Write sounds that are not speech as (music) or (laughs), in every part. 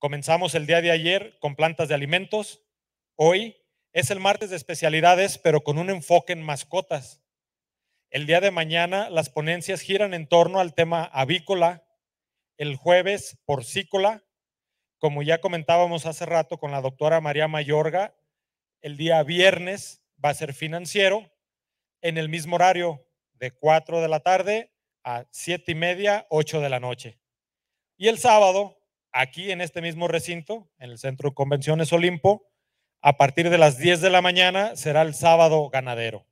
Comenzamos el día de ayer con plantas de alimentos. Hoy es el martes de especialidades, pero con un enfoque en mascotas. El día de mañana las ponencias giran en torno al tema avícola, el jueves porcícola, como ya comentábamos hace rato con la doctora María Mayorga, el día viernes va a ser financiero en el mismo horario, de 4 de la tarde a 7 y media, 8 de la noche. Y el sábado aquí en este mismo recinto, en el Centro de Convenciones Olimpo. A partir de las 10 de la mañana será el sábado ganadero.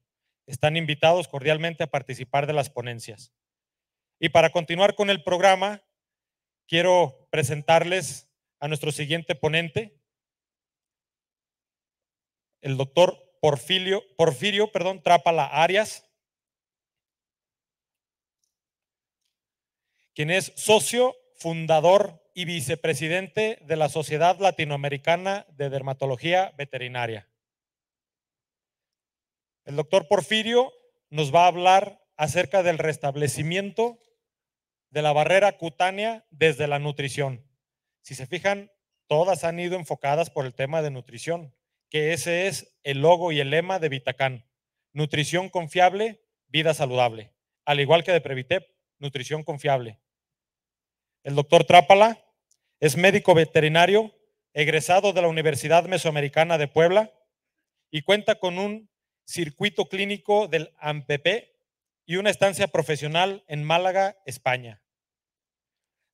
Están invitados cordialmente a participar de las ponencias. Y para continuar con el programa, quiero presentarles a nuestro siguiente ponente, el doctor Porfirio, Porfirio perdón, Trápala Arias, quien es socio fundador y vicepresidente de la Sociedad Latinoamericana de Dermatología Veterinaria. El doctor Porfirio nos va a hablar acerca del restablecimiento de la barrera cutánea desde la nutrición. Si se fijan, todas han ido enfocadas por el tema de nutrición, que ese es el logo y el lema de Vitacán. Nutrición confiable, vida saludable. Al igual que de Previtep, nutrición confiable. El doctor Trápala es médico veterinario, egresado de la Universidad Mesoamericana de Puebla y cuenta con un circuito clínico del AMPP y una estancia profesional en Málaga, España.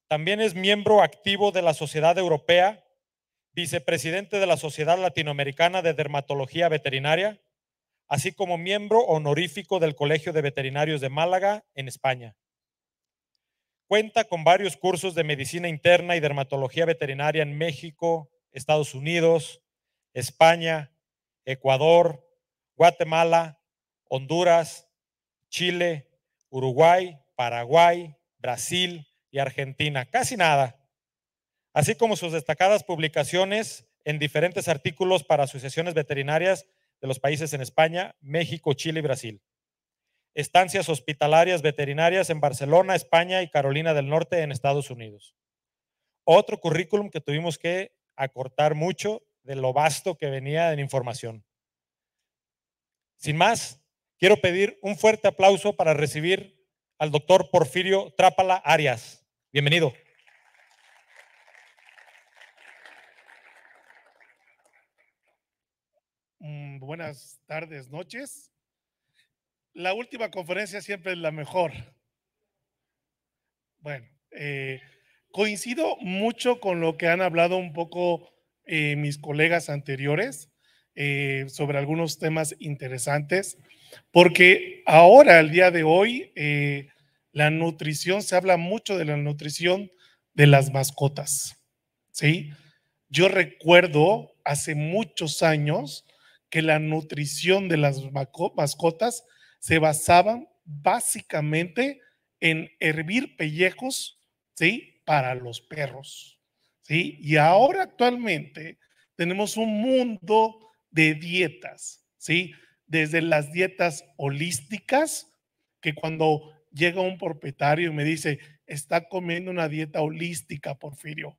También es miembro activo de la Sociedad Europea, vicepresidente de la Sociedad Latinoamericana de Dermatología Veterinaria, así como miembro honorífico del Colegio de Veterinarios de Málaga, en España. Cuenta con varios cursos de medicina interna y dermatología veterinaria en México, Estados Unidos, España, Ecuador, Guatemala, Honduras, Chile, Uruguay, Paraguay, Brasil y Argentina. Casi nada. Así como sus destacadas publicaciones en diferentes artículos para asociaciones veterinarias de los países en España, México, Chile y Brasil estancias hospitalarias veterinarias en Barcelona, España y Carolina del Norte en Estados Unidos. Otro currículum que tuvimos que acortar mucho de lo vasto que venía en información. Sin más, quiero pedir un fuerte aplauso para recibir al doctor Porfirio Trápala Arias. Bienvenido. Mm, buenas tardes, noches la última conferencia siempre es la mejor. Bueno, eh, coincido mucho con lo que han hablado un poco eh, mis colegas anteriores eh, sobre algunos temas interesantes, porque ahora, al día de hoy, la nutrición, se habla mucho de la nutrición de las mascotas, ¿sí? Yo recuerdo hace muchos años que la nutrición de las mascotas se basaban básicamente en hervir pellejos, ¿sí? Para los perros, ¿sí? Y ahora actualmente tenemos un mundo de dietas, ¿sí? Desde las dietas holísticas, que cuando llega un propietario y me dice, está comiendo una dieta holística, Porfirio.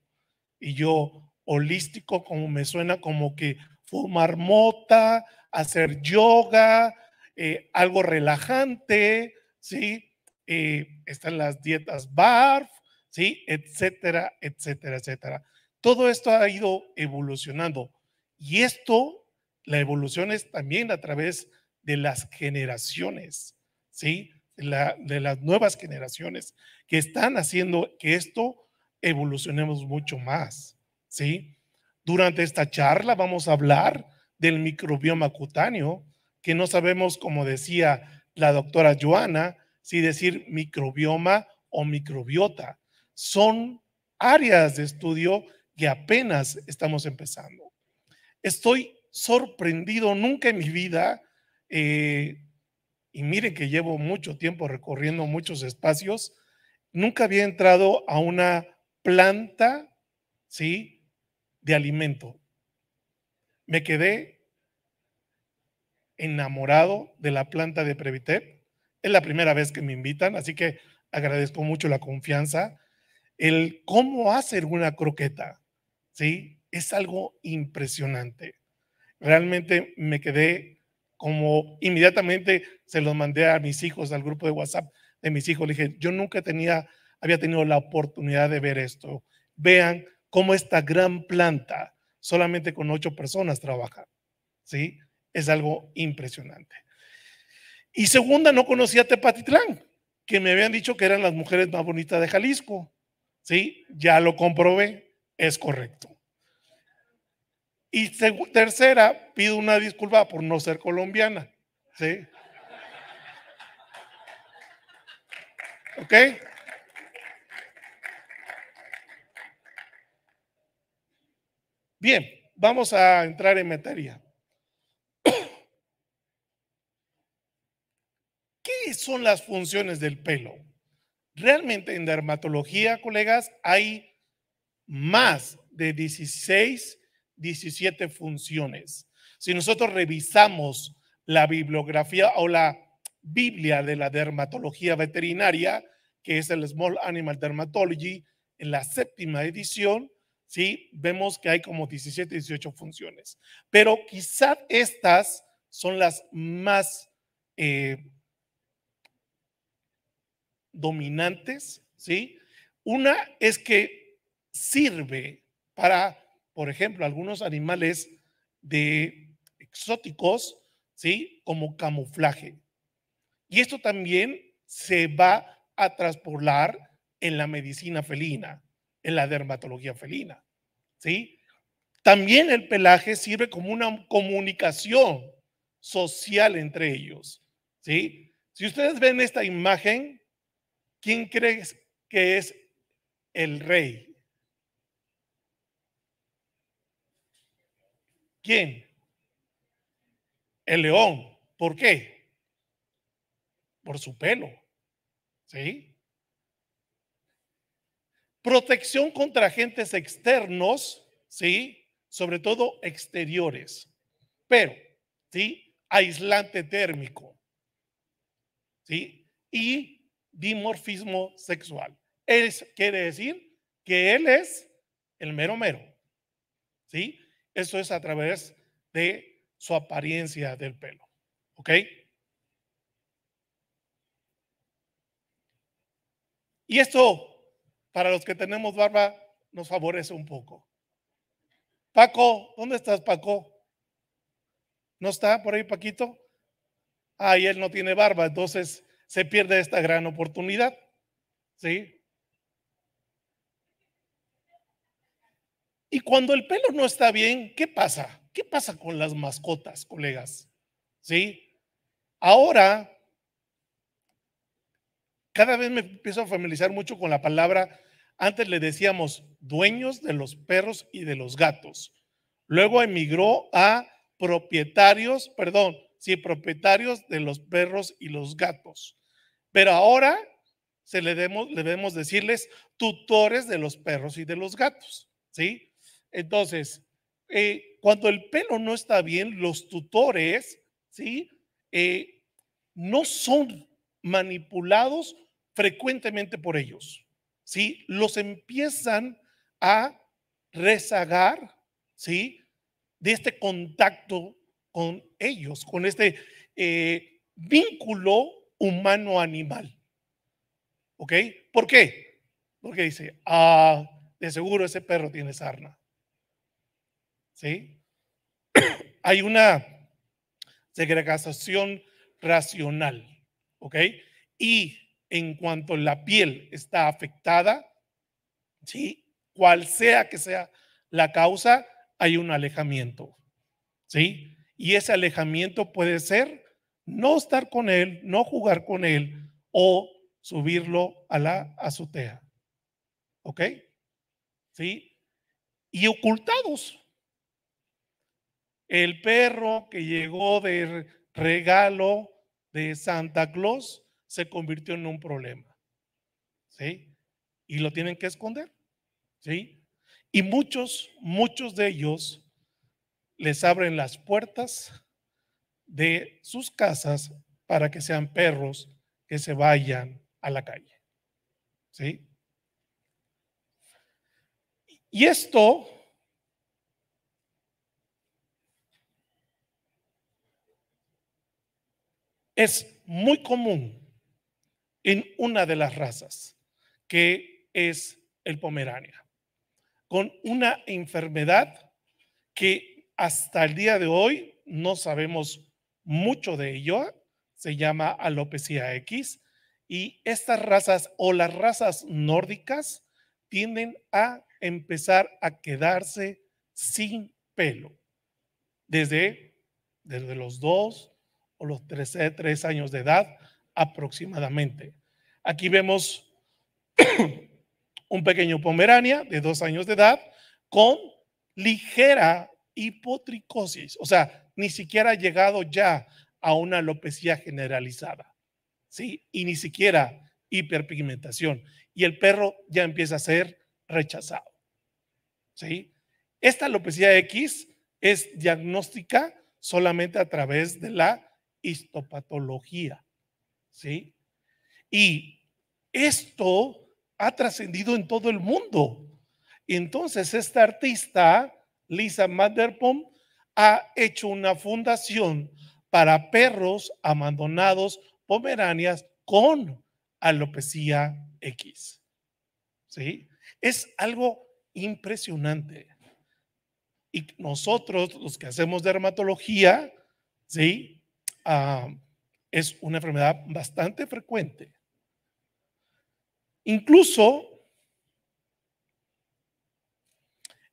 Y yo, holístico, como me suena como que fumar mota, hacer yoga, eh, algo relajante, ¿sí? Eh, están las dietas BARF, ¿sí? Etcétera, etcétera, etcétera. Todo esto ha ido evolucionando y esto, la evolución es también a través de las generaciones, ¿sí? de las nuevas generaciones que están haciendo que esto evolucionemos mucho más, ¿sí? Durante esta charla vamos a hablar del microbioma cutáneo, que no sabemos, como decía la doctora Joana, si decir microbioma o microbiota. Son áreas de estudio que apenas estamos empezando. Estoy sorprendido, nunca en mi vida, eh, y mire que llevo mucho tiempo recorriendo muchos espacios, nunca había entrado a una planta, ¿sí? De alimento. Me quedé enamorado de la planta de Previtep. Es la primera vez que me invitan, así que agradezco mucho la confianza. El cómo hacer una croqueta, ¿sí? Es algo impresionante. Realmente me quedé como inmediatamente se los mandé a mis hijos, al grupo de WhatsApp de mis hijos. Le dije, yo nunca tenía, había tenido la oportunidad de ver esto. Vean cómo esta gran planta solamente con ocho personas trabaja, ¿sí? es algo impresionante. Y segunda, no conocía Tepatitlán, que me habían dicho que eran las mujeres más bonitas de Jalisco. Sí, ya lo comprobé, es correcto. Y tercera, pido una disculpa por no ser colombiana. ¿Sí? ¿Ok? Bien, vamos a entrar en materia. son las funciones del pelo? Realmente en dermatología, colegas, hay más de 16, 17 funciones. Si nosotros revisamos la bibliografía o la Biblia de la dermatología veterinaria, que es el Small Animal Dermatology, en la séptima edición, ¿sí? vemos que hay como 17, 18 funciones. Pero quizás estas son las más eh, dominantes, ¿sí? Una es que sirve para, por ejemplo, algunos animales de exóticos, ¿sí? Como camuflaje. Y esto también se va a traspolar en la medicina felina, en la dermatología felina, ¿sí? También el pelaje sirve como una comunicación social entre ellos, ¿sí? Si ustedes ven esta imagen, ¿Quién crees que es el rey? ¿Quién? El león. ¿Por qué? Por su pelo. ¿Sí? Protección contra agentes externos, ¿sí? Sobre todo exteriores. Pero, ¿sí? Aislante térmico. ¿Sí? Y dimorfismo sexual. Él quiere decir que él es el mero mero. ¿Sí? Eso es a través de su apariencia del pelo. ¿Ok? Y esto, para los que tenemos barba, nos favorece un poco. Paco, ¿dónde estás, Paco? ¿No está por ahí, Paquito? Ah, y él no tiene barba, entonces se pierde esta gran oportunidad. ¿Sí? Y cuando el pelo no está bien, ¿qué pasa? ¿Qué pasa con las mascotas, colegas? ¿Sí? Ahora, cada vez me empiezo a familiarizar mucho con la palabra, antes le decíamos dueños de los perros y de los gatos. Luego emigró a propietarios, perdón, sí, propietarios de los perros y los gatos. Pero ahora se le debemos, debemos decirles tutores de los perros y de los gatos, ¿sí? Entonces, eh, cuando el pelo no está bien, los tutores, ¿sí? Eh, no son manipulados frecuentemente por ellos, ¿sí? Los empiezan a rezagar, ¿sí? De este contacto con ellos, con este eh, vínculo humano-animal. ¿Ok? ¿Por qué? Porque dice, ah, de seguro ese perro tiene sarna. ¿Sí? (clears throat) Hay una segregación racional. ¿Ok? Y en cuanto la piel está afectada, ¿sí? Cual sea que sea la causa, hay un alejamiento. ¿Sí? Y ese alejamiento puede ser no estar con él, no jugar con él o subirlo a la azotea. ¿Ok? ¿Sí? Y ocultados. El perro que llegó de regalo de Santa Claus se convirtió en un problema. ¿Sí? Y lo tienen que esconder. ¿Sí? Y muchos, muchos de ellos les abren las puertas de sus casas para que sean perros que se vayan a la calle. ¿Sí? Y esto es muy común en una de las razas, que es el Pomerania, con una enfermedad que hasta el día de hoy no sabemos mucho de ello se llama alopecia X y estas razas o las razas nórdicas tienden a empezar a quedarse sin pelo desde, desde los dos o los tres 3 eh, años de edad aproximadamente. Aquí vemos (clears throat) un pequeño pomerania de dos años de edad con ligera hipotricosis, o sea, ni siquiera ha llegado ya a una alopecia generalizada, ¿sí? Y ni siquiera hiperpigmentación. Y el perro ya empieza a ser rechazado, ¿sí? Esta alopecia X es diagnóstica solamente a través de la histopatología, ¿sí? Y esto ha trascendido en todo el mundo. Entonces, esta artista, Lisa Manderpump, ha hecho una fundación para perros abandonados pomeranias con alopecia X. ¿Sí? Es algo impresionante. Y nosotros, los que hacemos dermatología, ¿sí? Ah, es una enfermedad bastante frecuente. Incluso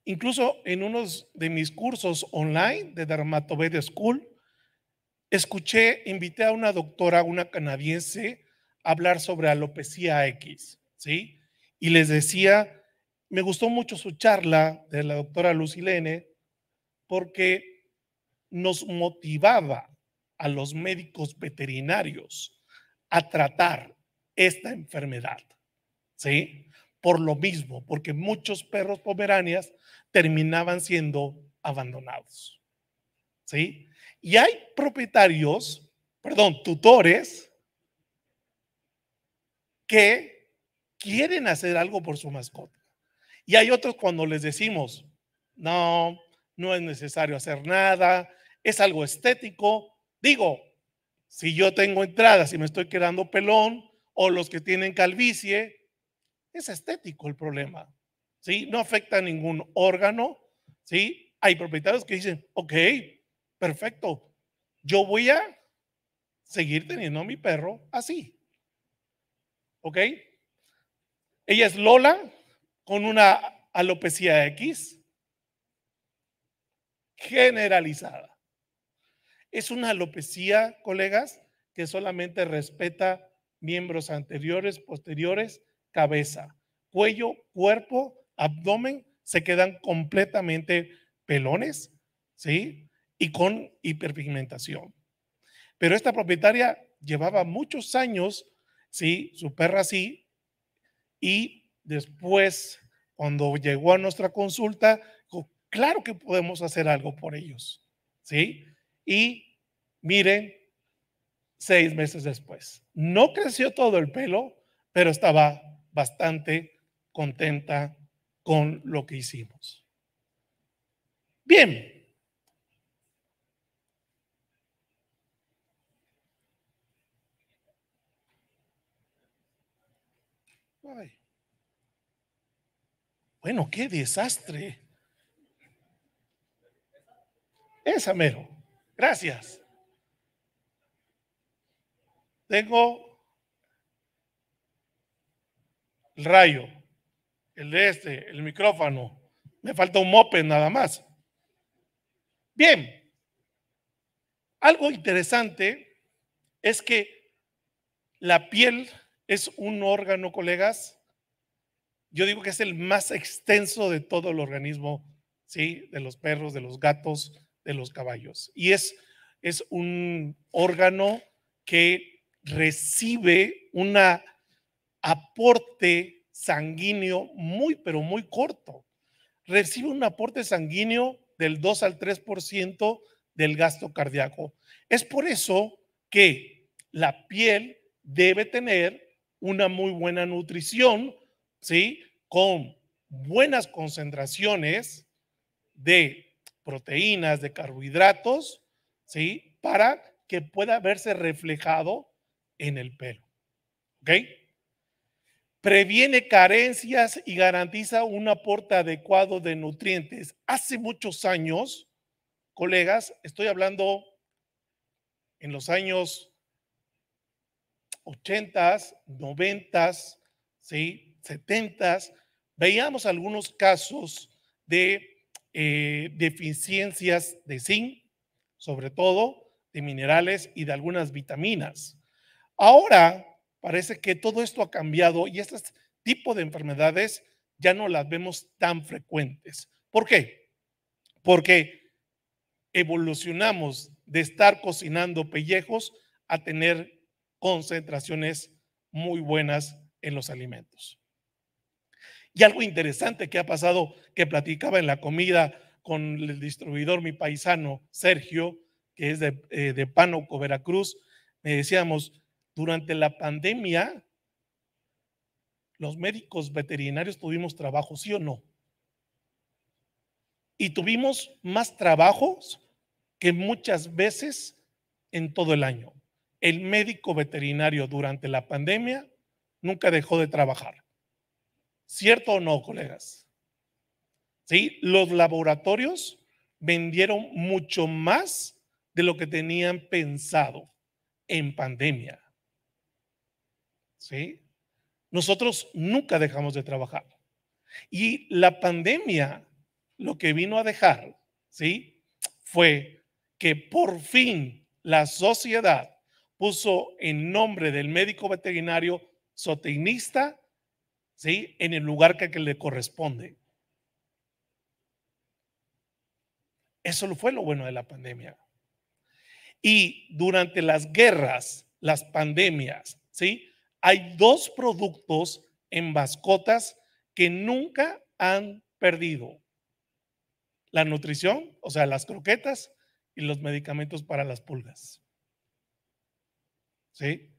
Incluso en uno de mis cursos online de Dermatobed School, escuché, invité a una doctora, una canadiense, a hablar sobre alopecia X, ¿sí? Y les decía, me gustó mucho su charla de la doctora Lucilene, porque nos motivaba a los médicos veterinarios a tratar esta enfermedad, ¿sí? Por lo mismo, porque muchos perros pomeranias terminaban siendo abandonados. ¿Sí? Y hay propietarios, perdón, tutores que quieren hacer algo por su mascota. Y hay otros cuando les decimos, no, no es necesario hacer nada, es algo estético. Digo, si yo tengo entradas y me estoy quedando pelón, o los que tienen calvicie, es estético el problema. ¿sí? No afecta a ningún órgano, ¿sí? Hay propietarios que dicen, ok, perfecto, yo voy a seguir teniendo a mi perro así, ¿ok? Ella es Lola con una alopecia X generalizada. Es una alopecia, colegas, que solamente respeta miembros anteriores, posteriores, cabeza, cuello, cuerpo abdomen se quedan completamente pelones, ¿sí? Y con hiperpigmentación. Pero esta propietaria llevaba muchos años, ¿sí? Su perra así. Y después, cuando llegó a nuestra consulta, claro que podemos hacer algo por ellos, ¿sí? Y miren, seis meses después, no creció todo el pelo, pero estaba bastante contenta con lo que hicimos. Bien. Bueno, qué desastre. Esa mero. Gracias. Tengo el rayo el de este, el micrófono. Me falta un mope nada más. Bien, algo interesante es que la piel es un órgano, colegas. Yo digo que es el más extenso de todo el organismo, ¿sí? De los perros, de los gatos, de los caballos. Y es, es un órgano que recibe un aporte sanguíneo muy, pero muy corto. Recibe un aporte sanguíneo del 2 al 3% del gasto cardíaco. Es por eso que la piel debe tener una muy buena nutrición, ¿sí? Con buenas concentraciones de proteínas, de carbohidratos, ¿sí? Para que pueda verse reflejado en el pelo. ¿Ok? previene carencias y garantiza un aporte adecuado de nutrientes. Hace muchos años, colegas, estoy hablando en los años 80, 90, ¿sí? 70, veíamos algunos casos de eh, deficiencias de zinc, sobre todo de minerales y de algunas vitaminas. Ahora, parece que todo esto ha cambiado y este tipo de enfermedades ya no las vemos tan frecuentes. ¿Por qué? Porque evolucionamos de estar cocinando pellejos a tener concentraciones muy buenas en los alimentos. Y algo interesante que ha pasado, que platicaba en la comida con el distribuidor, mi paisano Sergio, que es de, eh, Veracruz, me decíamos, durante la pandemia, los médicos veterinarios tuvimos trabajo, ¿sí o no? Y tuvimos más trabajos que muchas veces en todo el año. El médico veterinario durante la pandemia nunca dejó de trabajar. ¿Cierto o no, colegas? ¿Sí? Los laboratorios vendieron mucho más de lo que tenían pensado en pandemia. ¿sí? Nosotros nunca dejamos de trabajar. Y la pandemia lo que vino a dejar, ¿sí? Fue que por fin la sociedad puso en nombre del médico veterinario soteinista ¿sí? En el lugar que, que le corresponde. Eso fue lo bueno de la pandemia. Y durante las guerras, las pandemias, ¿sí? hay dos productos en mascotas que nunca han perdido. La nutrición, o sea, las croquetas y los medicamentos para las pulgas. ¿Sí?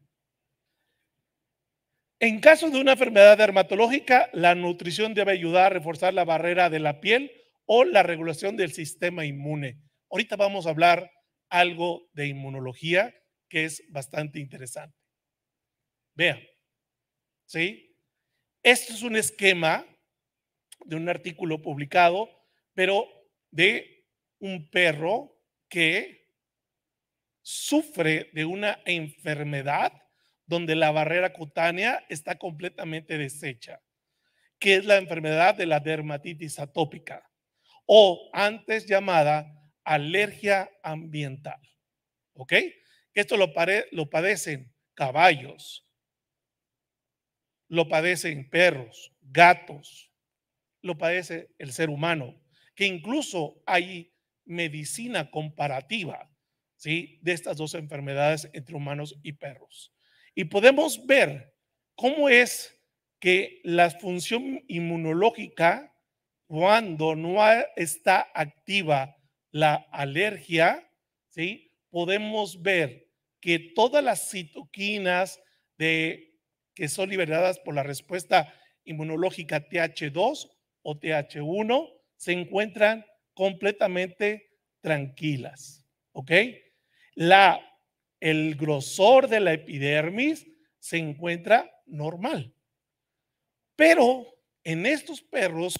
En caso de una enfermedad dermatológica, la nutrición debe ayudar a reforzar la barrera de la piel o la regulación del sistema inmune. Ahorita vamos a hablar algo de inmunología que es bastante interesante. Vea, ¿sí? Esto es un esquema de un artículo publicado, pero de un perro que sufre de una enfermedad donde la barrera cutánea está completamente deshecha, que es la enfermedad de la dermatitis atópica o antes llamada alergia ambiental. ¿Ok? Esto lo padecen caballos, lo padecen perros, gatos, lo padece el ser humano, que incluso hay medicina comparativa de estas dos enfermedades entre humanos y perros. Y podemos ver cómo es que la función inmunológica, cuando no está activa la alergia, ¿sí? podemos ver que todas las citoquinas de que son liberadas por la respuesta inmunológica TH2 o TH1 se encuentran completamente tranquilas. ¿Ok? La, el grosor de la epidermis se encuentra normal. Pero en estos perros,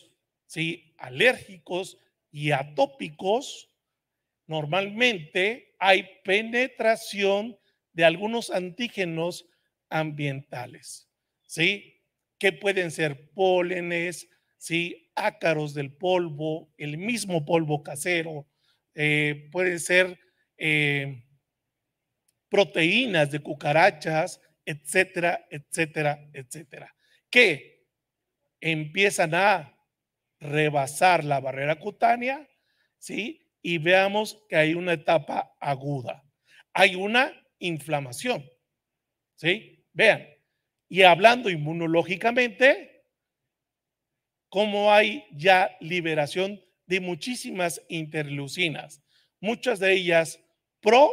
alérgicos y atópicos, normalmente hay penetración de algunos antígenos ambientales, ¿sí? Que pueden ser pólenes, ¿sí? Ácaros del polvo, el mismo polvo casero, eh, pueden ser eh, proteínas de cucarachas, etcétera, etcétera, etcétera, que empiezan a rebasar la barrera cutánea, ¿sí? Y veamos que hay una etapa aguda. Hay una inflamación, ¿sí? Vean, y hablando inmunológicamente, cómo hay ya liberación de muchísimas interleucinas, muchas de ellas pro,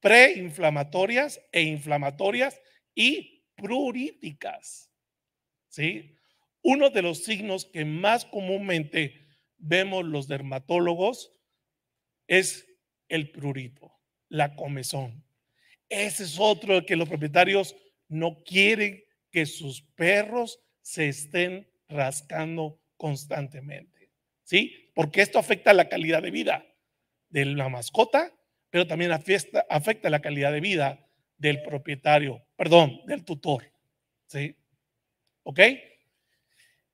preinflamatorias e inflamatorias y pruríticas. ¿Sí? Uno de los signos que más comúnmente vemos los dermatólogos es el prurito, la comezón. Ese es otro que los propietarios no quieren que sus perros se estén rascando constantemente. ¿Sí? Porque esto afecta la calidad de vida de la mascota, pero también afecta, afecta la calidad de vida del propietario, perdón, del tutor. ¿Sí? ¿Ok?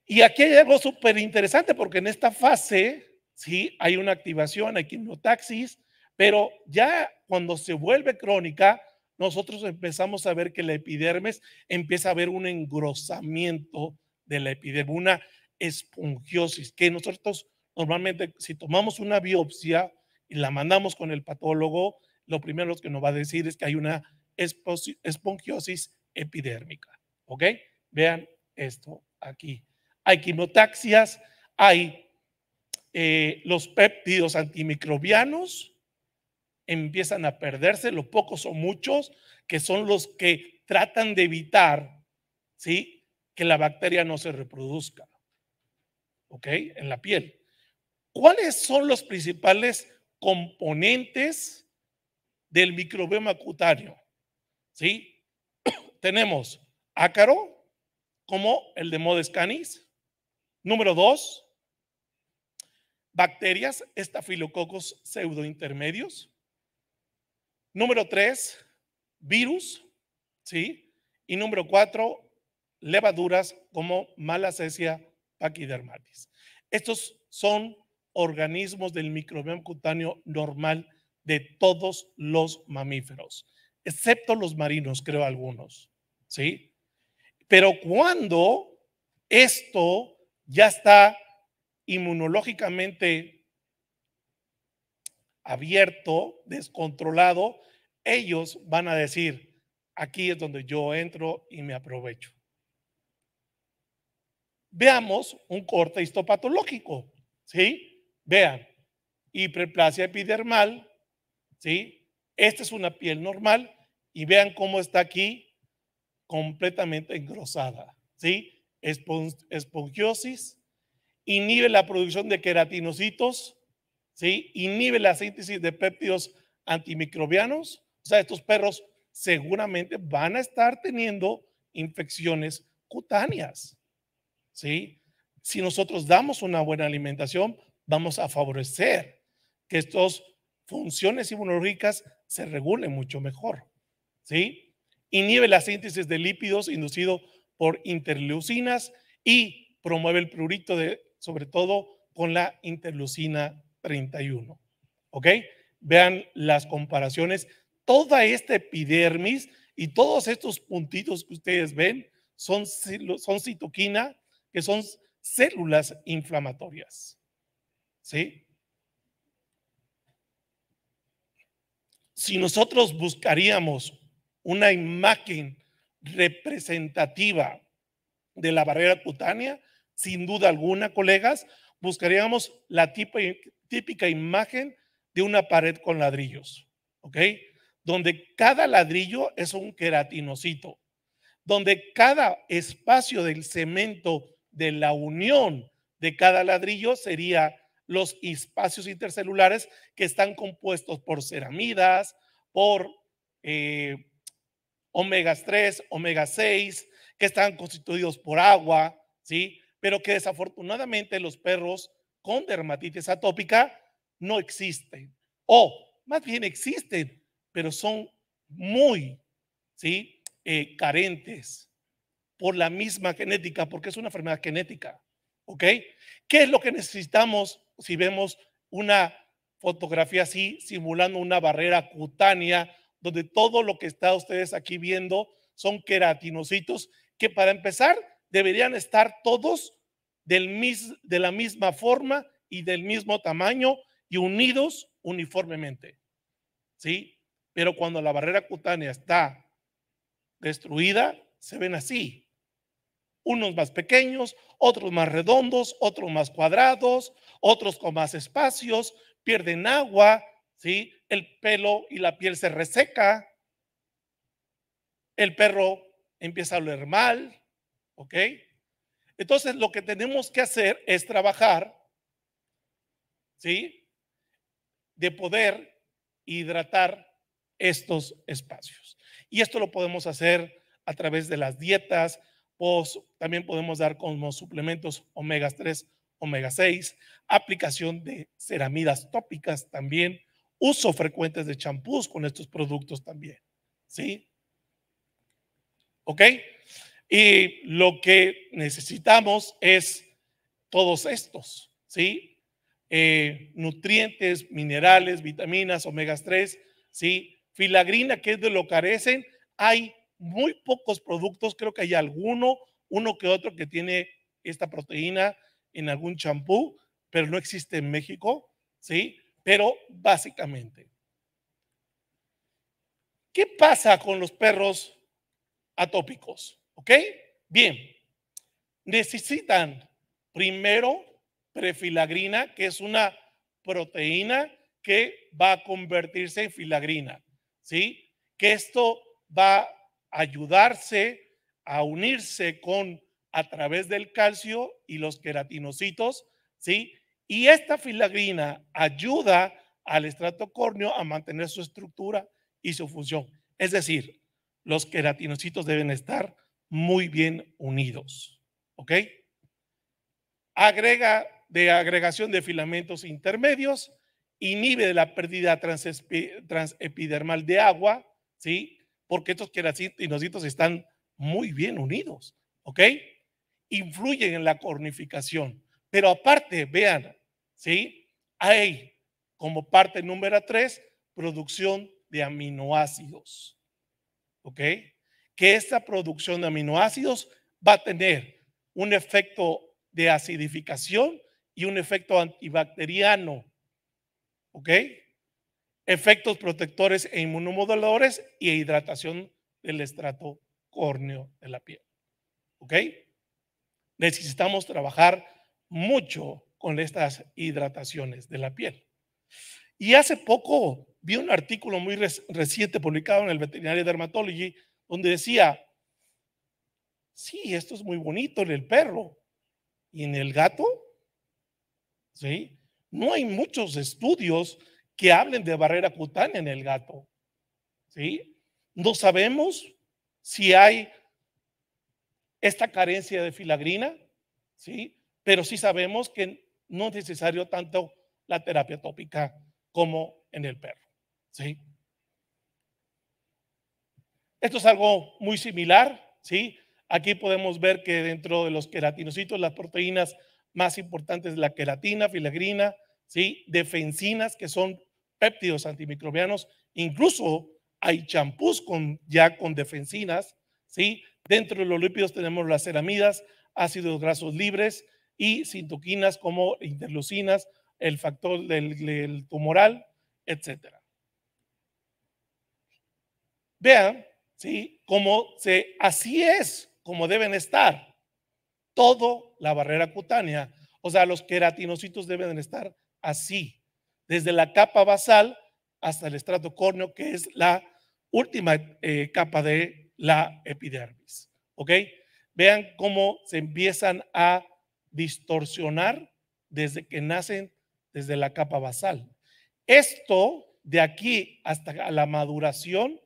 Y aquí hay algo súper interesante porque en esta fase, ¿sí? Hay una activación, hay quimiotaxis, pero ya cuando se vuelve crónica, nosotros empezamos a ver que la epidermis empieza a haber un engrosamiento de la epidermis, una espongiosis, que nosotros normalmente si tomamos una biopsia y la mandamos con el patólogo, lo primero que nos va a decir es que hay una espongiosis epidérmica. ¿Ok? Vean esto aquí. Hay quinotaxias, hay eh, los péptidos antimicrobianos, empiezan a perderse, los pocos o muchos, que son los que tratan de evitar, ¿sí? Que la bacteria no se reproduzca, ¿ok? En la piel. ¿Cuáles son los principales componentes del microbioma cutáneo? ¿Sí? (clears throat) Tenemos ácaro, como el de Modescanis. Número dos, bacterias, estafilococos pseudointermedios. Número tres, virus, ¿sí? Y número cuatro, levaduras como malacesia paquidermatis. Estos son organismos del microbioma cutáneo normal de todos los mamíferos, excepto los marinos, creo algunos, ¿sí? Pero cuando esto ya está inmunológicamente abierto, descontrolado, ellos van a decir, aquí es donde yo entro y me aprovecho. Veamos un corte histopatológico, ¿sí? Vean, hiperplasia epidermal, ¿sí? Esta es una piel normal y vean cómo está aquí completamente engrosada, ¿sí? espongiosis, inhibe la producción de queratinocitos, ¿sí? Inhibe la síntesis de péptidos antimicrobianos. O sea, estos perros seguramente van a estar teniendo infecciones cutáneas, ¿sí? Si nosotros damos una buena alimentación, vamos a favorecer que estas funciones inmunológicas se regulen mucho mejor, ¿sí? Inhibe la síntesis de lípidos inducido por interleucinas y promueve el prurito, de, sobre todo con la interleucina 31. ¿Ok? Vean las comparaciones. Toda esta epidermis y todos estos puntitos que ustedes ven son, son citoquina, que son células inflamatorias. ¿Sí? Si nosotros buscaríamos una imagen representativa de la barrera cutánea, sin duda alguna, colegas, buscaríamos la, tipo típica imagen de una pared con ladrillos, ¿ok? Donde cada ladrillo es un queratinocito, donde cada espacio del cemento de la unión de cada ladrillo sería los espacios intercelulares que están compuestos por ceramidas, por eh, omegas 3, omega 6, que están constituidos por agua, ¿sí? Pero que desafortunadamente los perros con dermatitis atópica no existen. O más bien existen, pero son muy ¿sí? Eh, carentes por la misma genética, porque es una enfermedad genética. ¿Ok? ¿Qué es lo que necesitamos si vemos una fotografía así, simulando una barrera cutánea, donde todo lo que está ustedes aquí viendo son queratinocitos que para empezar deberían estar todos del mis, de la misma forma y del mismo tamaño y unidos uniformemente. ¿Sí? Pero cuando la barrera cutánea está destruida, se ven así. Unos más pequeños, otros más redondos, otros más cuadrados, otros con más espacios, pierden agua, ¿sí? El pelo y la piel se reseca. El perro empieza a oler mal, ¿ok? Entonces, lo que tenemos que hacer es trabajar, ¿sí? De poder hidratar estos espacios. Y esto lo podemos hacer a través de las dietas, también podemos dar como suplementos omega 3, omega 6, aplicación de ceramidas tópicas también, uso frecuente de champús con estos productos también. ¿Sí? ¿Ok? Y lo que necesitamos es todos estos, ¿sí? Eh, nutrientes, minerales, vitaminas, omegas 3, ¿sí? Filagrina, que es de lo carecen. Hay muy pocos productos, creo que hay alguno, uno que otro que tiene esta proteína en algún champú, pero no existe en México, ¿sí? Pero básicamente, ¿qué pasa con los perros atópicos? ¿Ok? Bien. Necesitan primero prefilagrina, que es una proteína que va a convertirse en filagrina, ¿sí? Que esto va a ayudarse a unirse con a través del calcio y los queratinocitos, ¿sí? Y esta filagrina ayuda al estrato córneo a mantener su estructura y su función. Es decir, los queratinocitos deben estar muy bien unidos. ¿Ok? Agrega de agregación de filamentos intermedios, inhibe de la pérdida transepidermal de agua, ¿sí? Porque estos queratinocitos están muy bien unidos, ¿ok? Influyen en la cornificación. Pero aparte, vean, ¿sí? Hay como parte número 3, producción de aminoácidos, ¿ok? que esta producción de aminoácidos va a tener un efecto de acidificación y un efecto antibacteriano. ¿Ok? Efectos protectores e inmunomoduladores y hidratación del estrato córneo de la piel. ¿Ok? Necesitamos trabajar mucho con estas hidrataciones de la piel. Y hace poco vi un artículo muy reciente publicado en el Veterinary Dermatology donde decía, sí, esto es muy bonito en el perro y en el gato, ¿sí? No hay muchos estudios que hablen de barrera cutánea en el gato, ¿sí? No sabemos si hay esta carencia de filagrina, ¿sí? Pero sí sabemos que no es necesario tanto la terapia tópica como en el perro, ¿sí? Esto es algo muy similar, ¿sí? Aquí podemos ver que dentro de los queratinocitos, las proteínas más importantes, la queratina, filagrina, ¿sí? Defensinas, que son péptidos antimicrobianos, incluso hay champús con, ya con defensinas, ¿sí? Dentro de los lípidos tenemos las ceramidas, ácidos grasos libres y sintoquinas como interleucinas, el factor del, tumoral, etcétera. Vean ¿sí? Como se, así es como deben estar Toda la barrera cutánea. O sea, los queratinocitos deben estar así, desde la capa basal hasta el estrato córneo, que es la última eh, capa de la epidermis. ¿Ok? Vean cómo se empiezan a distorsionar desde que nacen, desde la capa basal. Esto de aquí hasta la maduración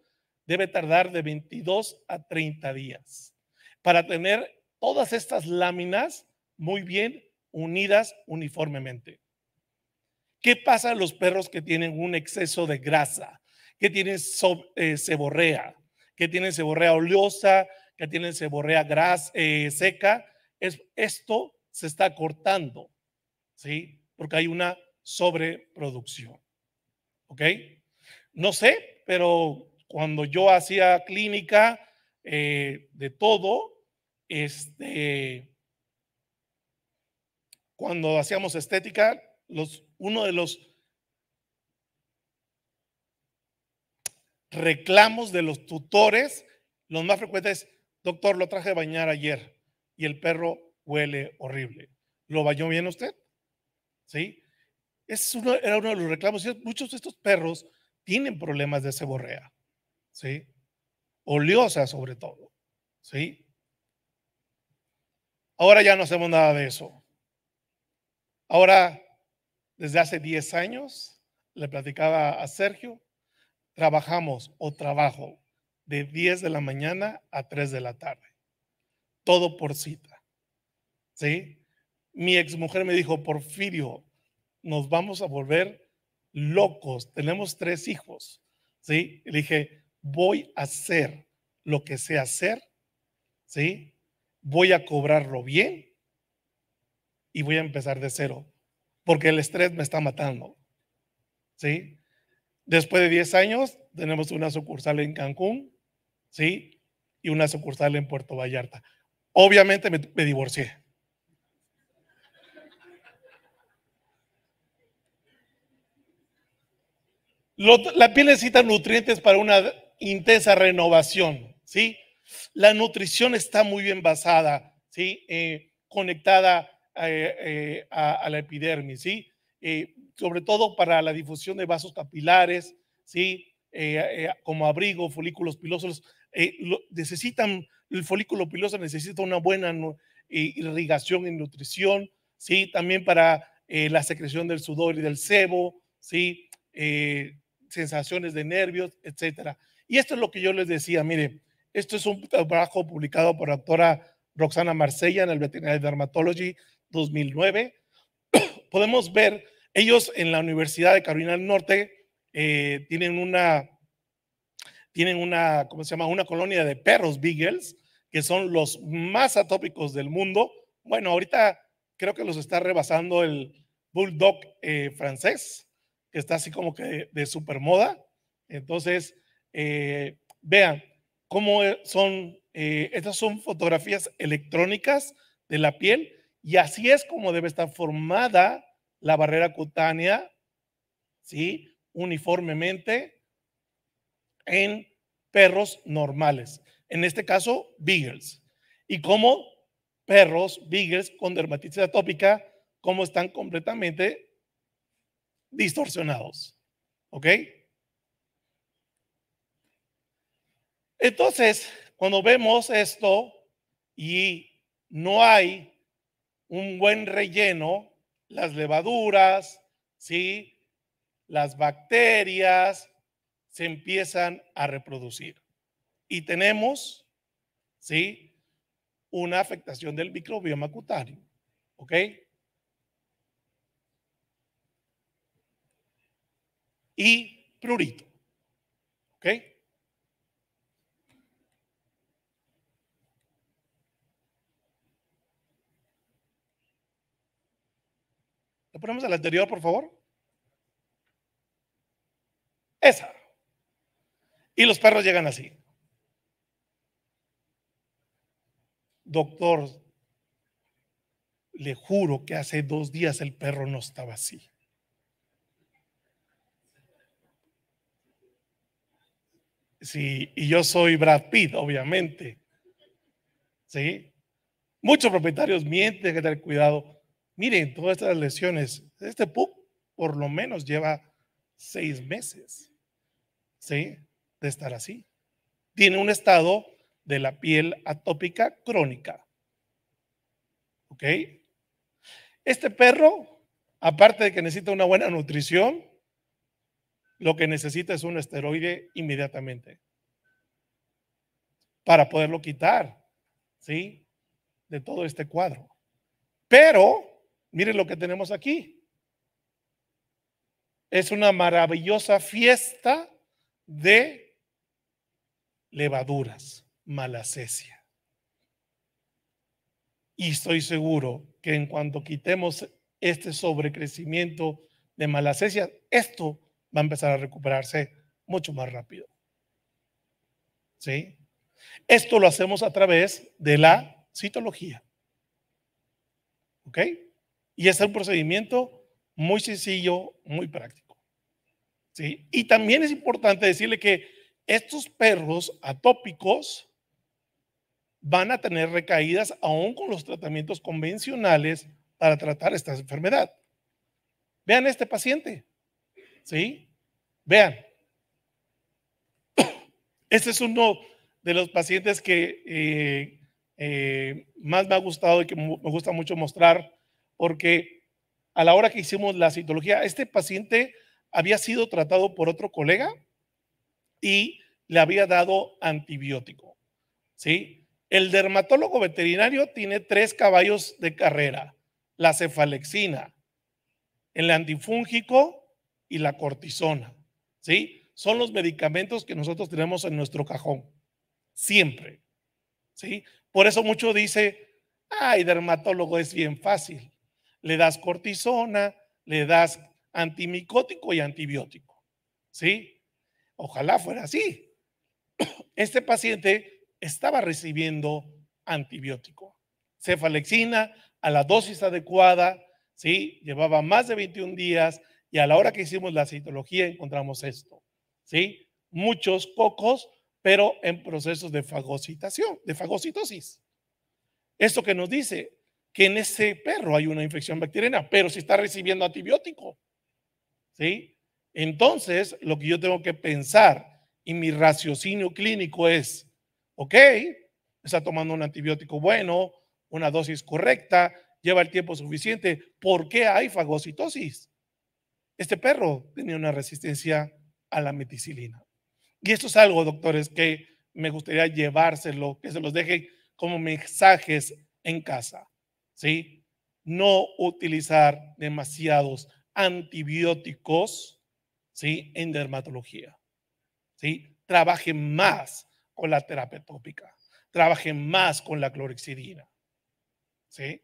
debe tardar de 22 a 30 días para tener todas estas láminas muy bien unidas uniformemente. ¿Qué pasa a los perros que tienen un exceso de grasa, que tienen eh, seborrea, que tienen seborrea oleosa, que tienen seborrea grasa eh, seca? Es, esto se está cortando, ¿sí? Porque hay una sobreproducción. ¿Ok? No sé, pero cuando yo hacía clínica eh, de todo, este, cuando hacíamos estética, uno de los reclamos de los tutores, los más frecuentes es, doctor, lo traje a bañar ayer y el perro huele horrible. ¿Lo bañó bien usted? ¿Sí? Es era uno de los reclamos. Muchos de estos perros tienen problemas de ceborrea. ¿sí? Oleosa sobre todo, ¿sí? Ahora ya no hacemos nada de eso. Ahora, desde hace 10 años, le platicaba a Sergio, trabajamos o trabajo de 10 de la mañana a 3 de la tarde. Todo por cita. ¿Sí? Mi exmujer me dijo, Porfirio, nos vamos a volver locos. Tenemos tres hijos. ¿Sí? Le dije, voy a hacer lo que sé hacer, ¿sí? Voy a cobrarlo bien y voy a empezar de cero, porque el estrés me está matando, ¿sí? Después de 10 años, tenemos una sucursal en Cancún, ¿sí? Y una sucursal en Puerto Vallarta. Obviamente me, me divorcié. la piel necesita nutrientes para una intensa renovación, ¿sí? La nutrición está muy bien basada, ¿sí? Eh, conectada eh, eh, a, la epidermis, ¿sí? sobre todo para la difusión de vasos capilares, ¿sí? como abrigo, folículos pilosos, necesitan, el folículo piloso necesita una buena irrigación y nutrición, ¿sí? También para la secreción del sudor y del sebo, ¿sí? sensaciones de nervios, etcétera. Y esto es lo que yo les decía, mire, esto es un trabajo publicado por la doctora Roxana Marsella en el Veterinary Dermatology 2009. (clears throat) Podemos ver, ellos en la Universidad de Carolina del Norte eh, tienen una, tienen una, ¿cómo se llama? Una colonia de perros beagles, que son los más atópicos del mundo. Bueno, ahorita creo que los está rebasando el bulldog eh, francés, que está así como que de, de moda. Entonces, eh, vean cómo eh, son, eh, estas son fotografías electrónicas de la piel y así es como debe estar formada la barrera cutánea, ¿sí? Uniformemente en perros normales, en este caso, beagles. Y cómo perros, beagles con dermatitis atópica, cómo están completamente distorsionados. ¿Ok? Entonces, cuando vemos esto y no hay un buen relleno, las levaduras, ¿sí? las bacterias se empiezan a reproducir. Y tenemos ¿sí? una afectación del microbioma cutáneo. ¿Ok? Y prurito. ¿Ok? ponemos ponemos la anterior, por favor? Esa. Y los perros llegan así. Doctor, le juro que hace dos días el perro no estaba así. Sí, y yo soy Brad Pitt, obviamente. ¿Sí? Muchos propietarios mienten, que tener cuidado. Miren, todas estas lesiones, este PUP por lo menos lleva seis meses, ¿sí? De estar así. Tiene un estado de la piel atópica crónica. ¿Ok? Este perro, aparte de que necesita una buena nutrición, lo que necesita es un esteroide inmediatamente para poderlo quitar, ¿sí? De todo este cuadro. Pero Miren lo que tenemos aquí. Es una maravillosa fiesta de levaduras, malacesia. Y estoy seguro que en cuanto quitemos este sobrecrecimiento de malacesia, esto va a empezar a recuperarse mucho más rápido. ¿Sí? Esto lo hacemos a través de la citología. ¿Ok? Y es un procedimiento muy sencillo, muy práctico. ¿Sí? Y también es importante decirle que estos perros atópicos van a tener recaídas aún con los tratamientos convencionales para tratar esta enfermedad. Vean este paciente, ¿sí? Vean. (coughs) Este es uno de los pacientes que eh, eh, más me ha gustado y que me gusta mucho mostrar porque a la hora que hicimos la citología, este paciente había sido tratado por otro colega y le había dado antibiótico. ¿sí? El dermatólogo veterinario tiene tres caballos de carrera, la cefalexina, el antifúngico y la cortisona. ¿sí? Son los medicamentos que nosotros tenemos en nuestro cajón, siempre. ¿sí? Por eso mucho dice, ay, dermatólogo es bien fácil le das cortisona, le das antimicótico y antibiótico. ¿Sí? Ojalá fuera así. (clears throat) Este paciente estaba recibiendo antibiótico. Cefalexina a la dosis adecuada, ¿sí? Llevaba más de 21 días y a la hora que hicimos la citología encontramos esto, ¿sí? Muchos cocos, pero en procesos de fagocitación, de fagocitosis. Esto que nos dice, que en ese perro hay una infección bacteriana, pero si está recibiendo antibiótico, ¿sí? Entonces, lo que yo tengo que pensar y mi raciocinio clínico es, ok, está tomando un antibiótico bueno, una dosis correcta, lleva el tiempo suficiente, ¿por qué hay fagocitosis? Este perro tenía una resistencia a la meticilina. Y esto es algo, doctores, que me gustaría llevárselo, que se los deje como mensajes en casa. ¿sí? No utilizar demasiados antibióticos, ¿sí? En dermatología, ¿sí? Trabaje más con la terapia tópica, trabaje más con la clorexidina, ¿sí?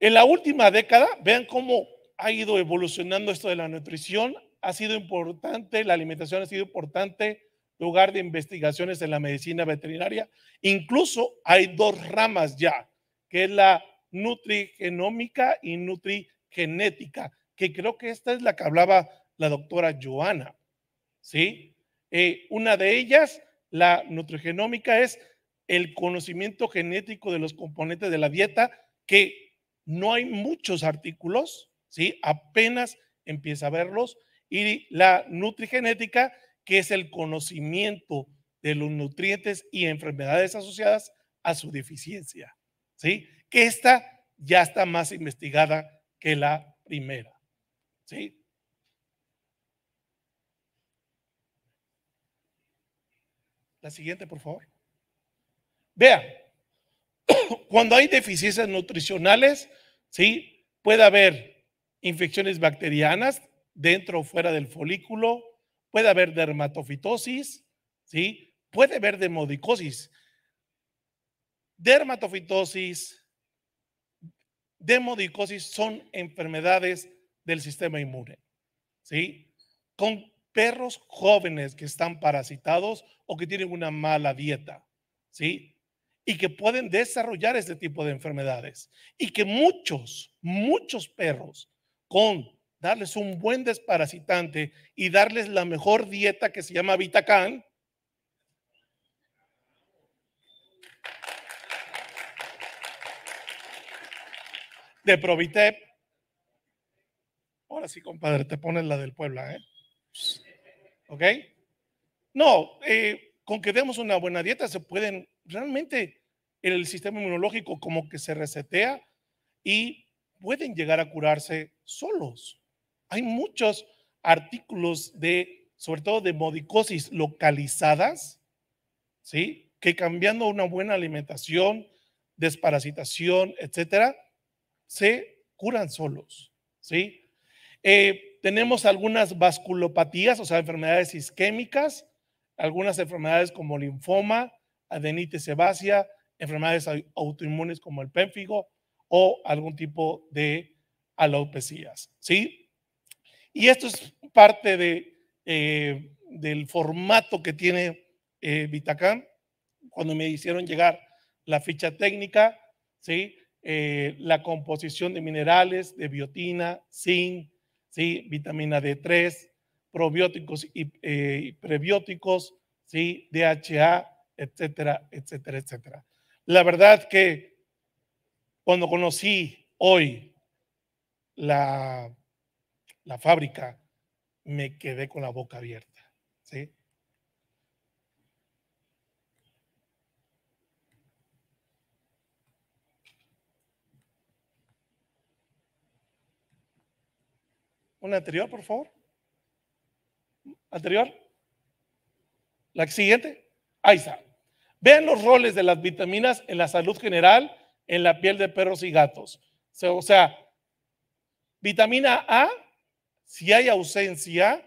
En la última década, vean cómo ha ido evolucionando esto de la nutrición, ha sido importante, la alimentación ha sido importante lugar de investigaciones en la medicina veterinaria. Incluso hay dos ramas ya, que es la nutrigenómica y nutrigenética, que creo que esta es la que hablaba la doctora Joana. ¿Sí? Eh, una de ellas, la nutrigenómica, es el conocimiento genético de los componentes de la dieta, que no hay muchos artículos, ¿sí? Apenas empieza a verlos. Y la nutrigenética que es el conocimiento de los nutrientes y enfermedades asociadas a su deficiencia. ¿Sí? Que esta ya está más investigada que la primera. ¿Sí? La siguiente, por favor. Vea, (coughs) cuando hay deficiencias nutricionales, ¿sí? Puede haber infecciones bacterianas dentro o fuera del folículo, puede haber dermatofitosis, ¿sí? Puede haber demodicosis. Dermatofitosis, demodicosis son enfermedades del sistema inmune, ¿sí? Con perros jóvenes que están parasitados o que tienen una mala dieta, ¿sí? Y que pueden desarrollar este tipo de enfermedades. Y que muchos, muchos perros con darles un buen desparasitante y darles la mejor dieta que se llama Vitacán. De Provitep. Ahora sí, compadre, te pones la del Puebla, ¿eh? ¿Ok? No, eh, con que demos una buena dieta se pueden, realmente el sistema inmunológico como que se resetea y pueden llegar a curarse solos hay muchos artículos de, sobre todo de modicosis localizadas, ¿sí? Que cambiando una buena alimentación, desparasitación, etcétera, se curan solos, ¿sí? Eh, tenemos algunas vasculopatías, o sea, enfermedades isquémicas, algunas enfermedades como linfoma, adenitis sebácea, enfermedades autoinmunes como el pénfigo o algún tipo de alopecias, ¿sí? Y esto es parte de, eh, del formato que tiene eh, Vitacán. Cuando me hicieron llegar la ficha técnica, ¿sí? Eh, la composición de minerales, de biotina, zinc, ¿sí? vitamina D3, probióticos y, prebióticos, ¿sí? DHA, etcétera, etcétera, etcétera. La verdad que cuando conocí hoy la la fábrica, me quedé con la boca abierta. ¿sí? Una anterior, por favor. Anterior. La siguiente. Ahí está. Vean los roles de las vitaminas en la salud general en la piel de perros y gatos. O sea, vitamina A si hay ausencia,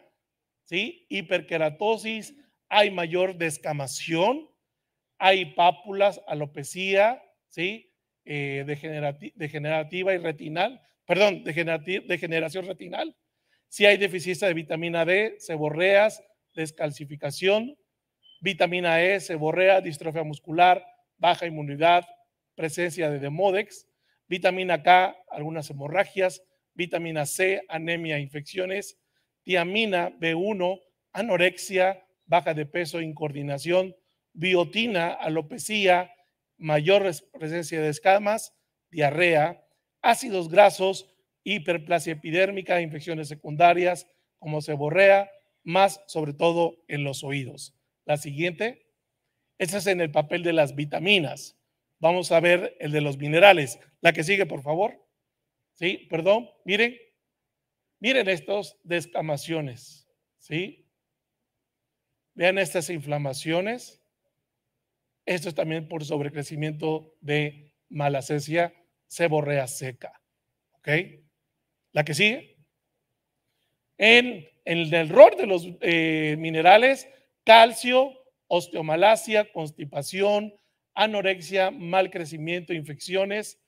¿sí? Hiperkeratosis, hay mayor descamación, hay pápulas, alopecia, ¿sí? Eh, degenerativa y retinal, perdón, degeneración retinal. Si hay deficiencia de vitamina D, seborreas, descalcificación, vitamina E, seborrea, distrofia muscular, baja inmunidad, presencia de demodex, vitamina K, algunas hemorragias, vitamina C, anemia, infecciones, tiamina B1, anorexia, baja de peso, incoordinación, biotina, alopecia, mayor presencia de escamas, diarrea, ácidos grasos, hiperplasia epidérmica, infecciones secundarias como borrea, más sobre todo en los oídos. La siguiente, esta es en el papel de las vitaminas. Vamos a ver el de los minerales. La que sigue, por favor. ¿sí? Perdón, miren, miren estas descamaciones. ¿sí? Vean estas inflamaciones. Esto es también por sobrecrecimiento de malacesia seborrea seca, ¿ok? La que sigue. En, el error de los eh, minerales, calcio, osteomalacia, constipación, anorexia, mal crecimiento, infecciones,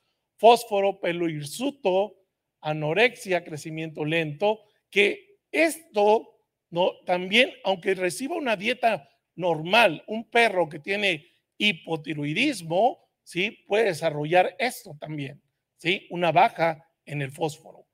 fósforo, pelo hirsuto, anorexia, crecimiento lento, que esto no, también, aunque reciba una dieta normal, un perro que tiene hipotiroidismo, ¿sí? puede desarrollar esto también, ¿sí? una baja en el fósforo.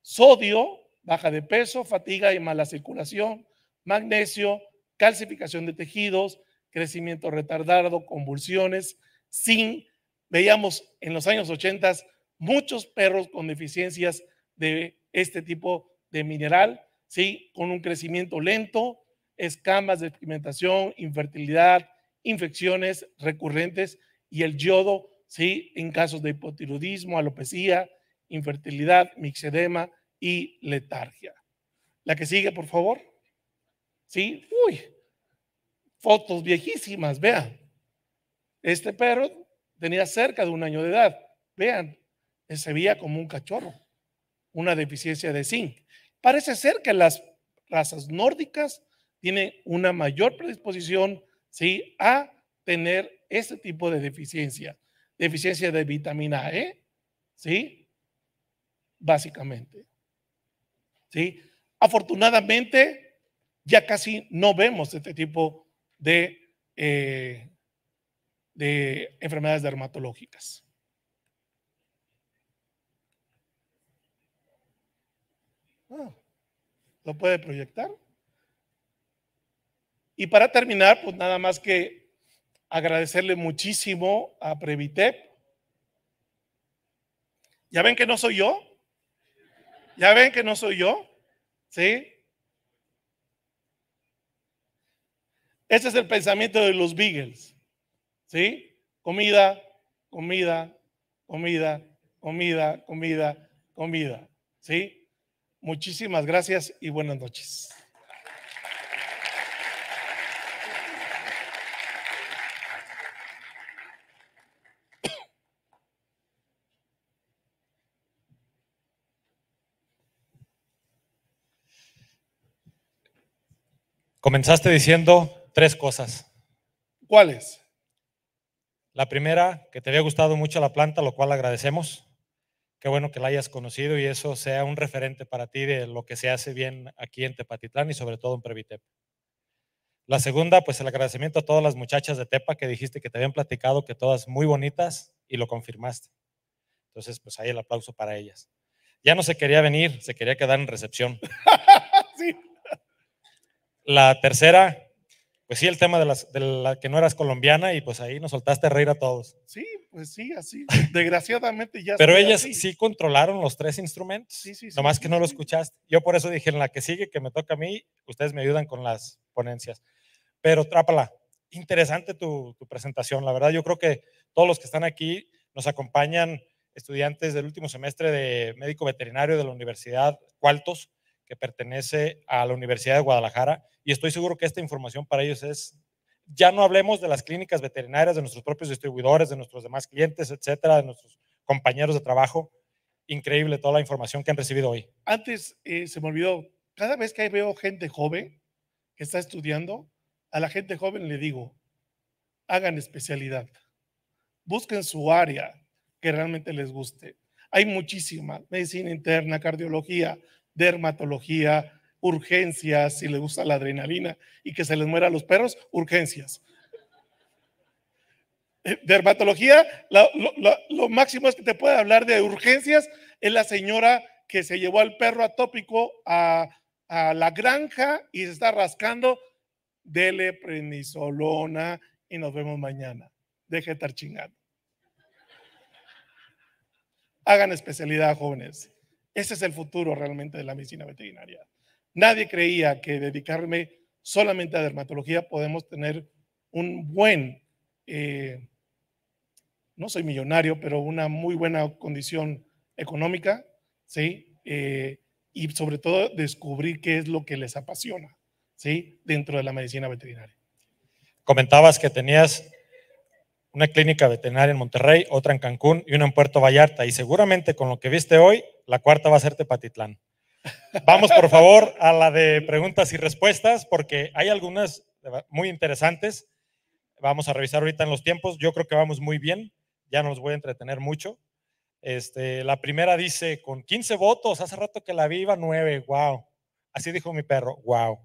Sodio, baja de peso, fatiga y mala circulación, magnesio, calcificación de tejidos, crecimiento retardado, convulsiones, zinc, veíamos en los años 80 muchos perros con deficiencias de este tipo de mineral, ¿sí? con un crecimiento lento, escamas de pigmentación, infertilidad, infecciones recurrentes y el yodo ¿sí? en casos de hipotiroidismo, alopecia, infertilidad, mixedema y letargia. La que sigue, por favor. ¿Sí? Uy, fotos viejísimas, vean. Este perro tenía cerca de un año de edad. Vean, se veía como un cachorro, una deficiencia de zinc. Parece ser que las razas nórdicas tienen una mayor predisposición ¿sí? a tener ese tipo de deficiencia, deficiencia de vitamina E, ¿sí? básicamente. ¿sí? Afortunadamente, ya casi no vemos este tipo de eh, de enfermedades dermatológicas. Ah, ¿Lo puede proyectar? Y para terminar, pues nada más que agradecerle muchísimo a Previtep. ¿Ya ven que no soy yo? ¿Ya ven que no soy yo? ¿Sí? Ese es el pensamiento de los Beagles. ¿Sí? Comida, comida, comida, comida, comida, comida. ¿Sí? Muchísimas gracias y buenas noches. Comenzaste diciendo tres cosas. ¿Cuáles? La primera, que te había gustado mucho la planta, lo cual agradecemos. Qué bueno que la hayas conocido y eso sea un referente para ti de lo que se hace bien aquí en Tepatitlán y sobre todo en Previtep. La segunda, pues el agradecimiento a todas las muchachas de Tepa que dijiste que te habían platicado, que todas muy bonitas y lo confirmaste. Entonces, pues ahí el aplauso para ellas. Ya no se quería venir, se quería quedar en recepción. (laughs) La tercera, pues sí, el tema de, las, la que no eras colombiana y pues ahí nos soltaste reír a todos. Sí, pues sí, así. Desgraciadamente ya. Pero ellas sí controlaron los tres instrumentos. Sí, sí, Nomás que no lo escuchaste. Yo por eso dije, en la que sigue, que me toca a mí, ustedes me ayudan con las ponencias. Pero trápala, interesante tu, tu presentación. La verdad, yo creo que todos los que están aquí nos acompañan estudiantes del último semestre de médico veterinario de la Universidad Cualtos, que pertenece a la Universidad de Guadalajara y estoy seguro que esta información para ellos es, ya no hablemos de las clínicas veterinarias, de nuestros propios distribuidores, de nuestros demás clientes, etcétera, de nuestros compañeros de trabajo. Increíble toda la información que han recibido hoy. Antes eh, se me olvidó, cada vez que veo gente joven que está estudiando, a la gente joven le digo, hagan especialidad, busquen su área que realmente les guste. Hay muchísima, medicina interna, cardiología, dermatología, urgencias, si le gusta la adrenalina y que se les muera a los perros, urgencias. Eh, dermatología lo, máximo es que te puede hablar de urgencias es la señora que se llevó al perro atópico a, la granja y se está rascando. Dele prenisolona y nos vemos mañana. Deje de estar chingando. Hagan especialidad, jóvenes. Ese es el futuro realmente de la medicina veterinaria. Nadie creía que dedicarme solamente a dermatología podemos tener un buen, eh, no soy millonario, pero una muy buena condición económica, ¿sí? Eh, y sobre todo descubrir qué es lo que les apasiona, ¿sí? Dentro de la medicina veterinaria. Comentabas que tenías una clínica veterinaria en Monterrey, otra en Cancún y una en Puerto Vallarta. Y seguramente con lo que viste hoy, la cuarta va a ser Tepatitlán. Vamos, por favor, a la de preguntas y respuestas, porque hay algunas muy interesantes. Vamos a revisar ahorita en los tiempos. Yo creo que vamos muy bien. Ya no los voy a entretener mucho. Este, la primera dice, con 15 votos, hace rato que la vi iba 9, wow. Así dijo mi perro, wow.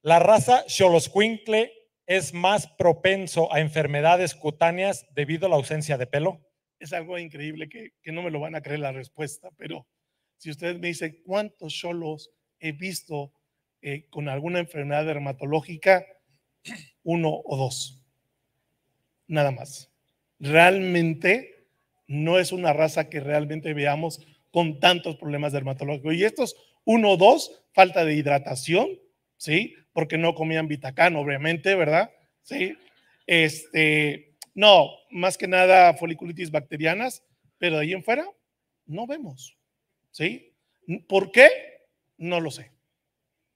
La raza Xoloscuincle es más propenso a enfermedades cutáneas debido a la ausencia de pelo. Es algo increíble que no me lo van a creer la respuesta, pero si usted me dice, ¿cuántos solos he visto eh, con alguna enfermedad dermatológica? Uno o dos. Nada más. Realmente no es una raza que realmente veamos con tantos problemas dermatológicos. Y estos uno o dos, falta de hidratación, ¿sí? Porque no comían vitacán, obviamente, ¿verdad? Sí. Este, no, más que nada foliculitis bacterianas, pero de ahí en fuera no vemos. ¿Sí? ¿Por qué? No lo sé.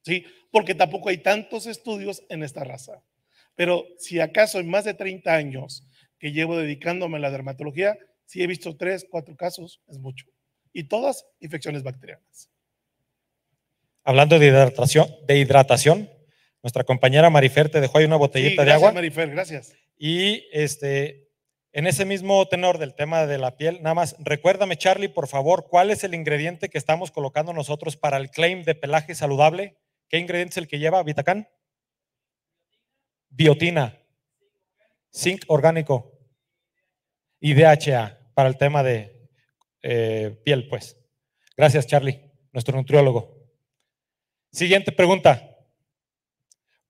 ¿Sí? Porque tampoco hay tantos estudios en esta raza. Pero si acaso en más de 30 años que llevo dedicándome a la dermatología, sí he visto 3, cuatro casos, es mucho. Y todas infecciones bacterianas. Hablando de hidratación, nuestra compañera Marifer te dejó ahí una botellita de agua. Marifer, gracias. Y este, en ese mismo tenor del tema de la piel, nada más recuérdame, Charlie, por favor, ¿cuál es el ingrediente que estamos colocando nosotros para el claim de pelaje saludable? ¿Qué ingrediente es el que lleva Vitacán? Biotina, zinc orgánico y DHA para el tema de eh, piel, pues. Gracias, Charlie, nuestro nutriólogo. Siguiente pregunta.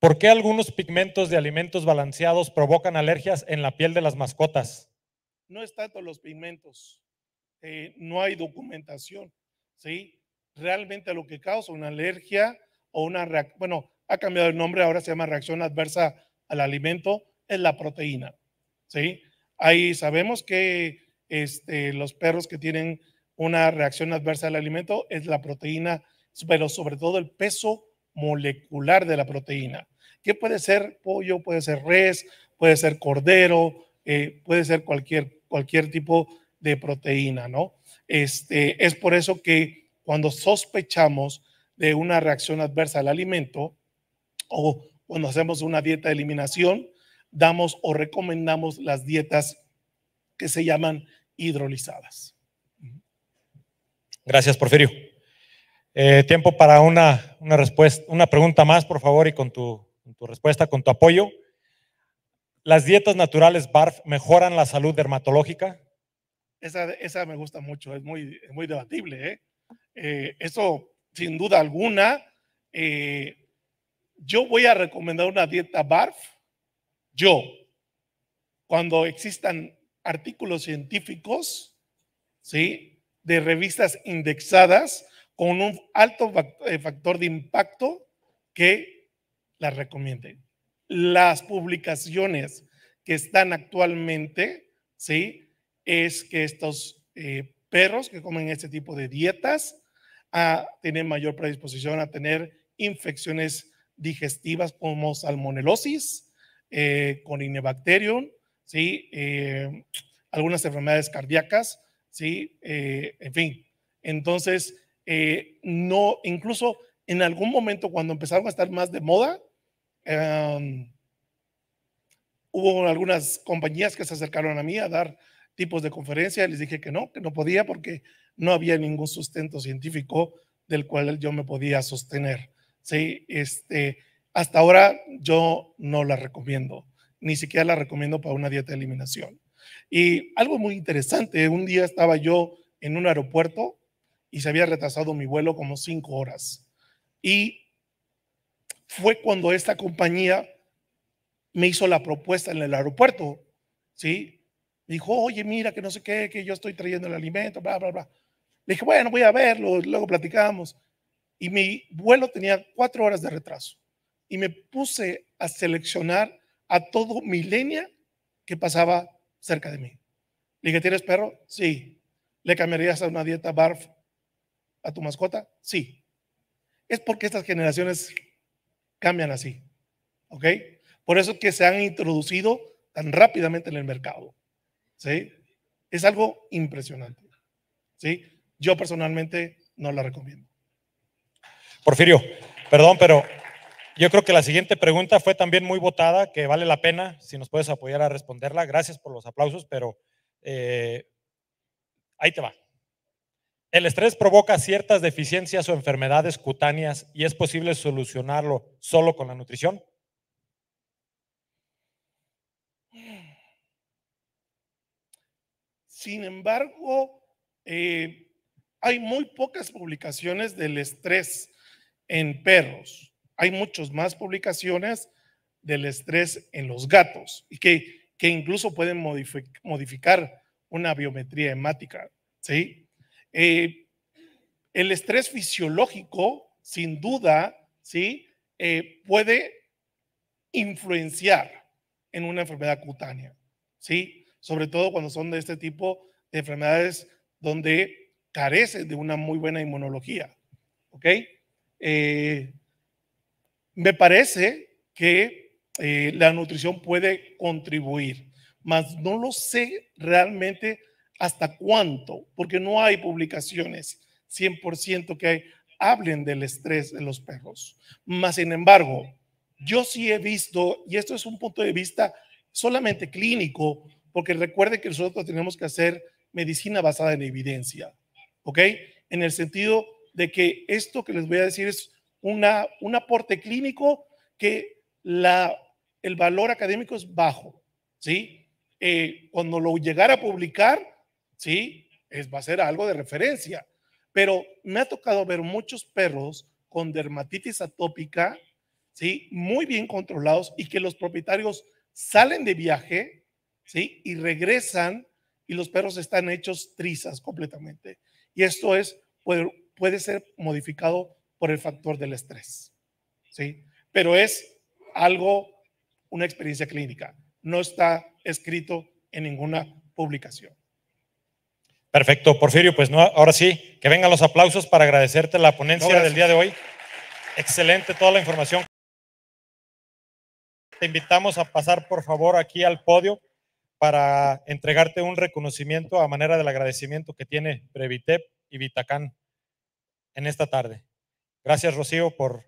¿Por qué algunos pigmentos de alimentos balanceados provocan alergias en la piel de las mascotas? No es tanto los pigmentos, eh, no hay documentación, ¿sí? Realmente lo que causa una alergia o una reacción, bueno, ha cambiado el nombre, ahora se llama reacción adversa al alimento, es la proteína, ¿sí? Ahí sabemos que este, los perros que tienen una reacción adversa al alimento es la proteína, pero sobre todo el peso molecular de la proteína que puede ser pollo, puede ser res, puede ser cordero, eh, puede ser cualquier, cualquier tipo de proteína, ¿no? Este, es por eso que cuando sospechamos de una reacción adversa al alimento o cuando hacemos una dieta de eliminación, damos o recomendamos las dietas que se llaman hidrolizadas. Gracias, Porfirio. Eh, tiempo para una, una, respuesta, una pregunta más, por favor, y con tu respuesta, con tu apoyo. ¿Las dietas naturales BARF mejoran la salud dermatológica? Esa, esa me gusta mucho, es muy, muy debatible. ¿eh? Eh, eso, sin duda alguna, eh, yo voy a recomendar una dieta BARF. Yo, cuando existan artículos científicos, ¿sí? De revistas indexadas con un alto factor de impacto que las recomienden. Las publicaciones que están actualmente, ¿sí? Es que estos eh, perros que comen este tipo de dietas tienen mayor predisposición a tener infecciones digestivas como salmonelosis, eh, con ¿sí? Eh, algunas enfermedades cardíacas, ¿sí? Eh, en fin. Entonces, no, incluso en algún momento cuando empezaron a estar más de moda, Em, hubo algunas compañías que se acercaron a mí a dar tipos de conferencia, les dije que no, que no podía porque no había ningún sustento científico del cual yo me podía sostener. ¿sí? Este, hasta ahora yo no la recomiendo, ni siquiera la recomiendo para una dieta de eliminación. Y algo muy interesante, un día estaba yo en un aeropuerto y se había retrasado mi vuelo como cinco horas. Y fue cuando esta compañía me hizo la propuesta en el aeropuerto, ¿sí? Me dijo, oye, mira, que no sé qué, que yo estoy trayendo el alimento, bla, bla, bla. Le dije, bueno, voy a verlo, luego platicamos. Y mi vuelo tenía cuatro horas de retraso. Y me puse a seleccionar a todo milenia que pasaba cerca de mí. Le dije, ¿tienes perro? Sí. ¿Le cambiarías a una dieta barf a tu mascota? Sí. Es porque estas generaciones cambian así. ¿Ok? Por eso es que se han introducido tan rápidamente en el mercado. ¿Sí? Es algo impresionante. ¿Sí? Yo personalmente no la recomiendo. Porfirio, perdón, pero yo creo que la siguiente pregunta fue también muy votada, que vale la pena si nos puedes apoyar a responderla. Gracias por los aplausos, pero eh, ahí te va. El estrés provoca ciertas deficiencias o enfermedades cutáneas y es posible solucionarlo solo con la nutrición. Sin embargo, eh, hay muy pocas publicaciones del estrés en perros. Hay muchas más publicaciones del estrés en los gatos y que, que incluso pueden modificar una biometría hemática. ¿sí? Eh, el estrés fisiológico, sin duda, ¿sí? Eh, puede influenciar en una enfermedad cutánea, ¿sí? Sobre todo cuando son de este tipo de enfermedades donde carece de una muy buena inmunología, ¿ok? Eh, me parece que la nutrición puede contribuir, mas no lo sé realmente hasta cuánto, porque no hay publicaciones 100% que hablen del estrés de los perros. Más sin embargo, yo sí he visto, y esto es un punto de vista solamente clínico, porque recuerde que nosotros tenemos que hacer medicina basada en evidencia, ¿ok? En el sentido de que esto que les voy a decir es una, un aporte clínico que la, el valor académico es bajo, ¿sí? Eh, cuando lo llegara a publicar, ¿sí? Es, va a ser algo de referencia. Pero me ha tocado ver muchos perros con dermatitis atópica, ¿sí? Muy bien controlados y que los propietarios salen de viaje, ¿sí? Y regresan y los perros están hechos trizas completamente. Y esto es, puede, ser modificado por el factor del estrés, ¿sí? Pero es algo, una experiencia clínica. No está escrito en ninguna publicación. Perfecto, Porfirio, pues no, ahora sí, que vengan los aplausos para agradecerte la ponencia del día de hoy. Excelente toda la información. Te invitamos a pasar por favor aquí al podio para entregarte un reconocimiento a manera del agradecimiento que tiene Previtep y Vitacán en esta tarde. Gracias, Rocío, por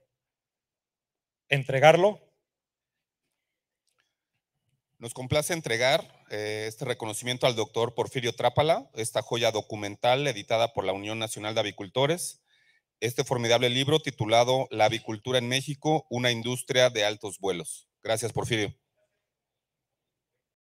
entregarlo nos complace entregar eh, este reconocimiento al doctor Porfirio Trápala, esta joya documental editada por la Unión Nacional de Avicultores, este formidable libro titulado La avicultura en México, una industria de altos vuelos. Gracias, Porfirio.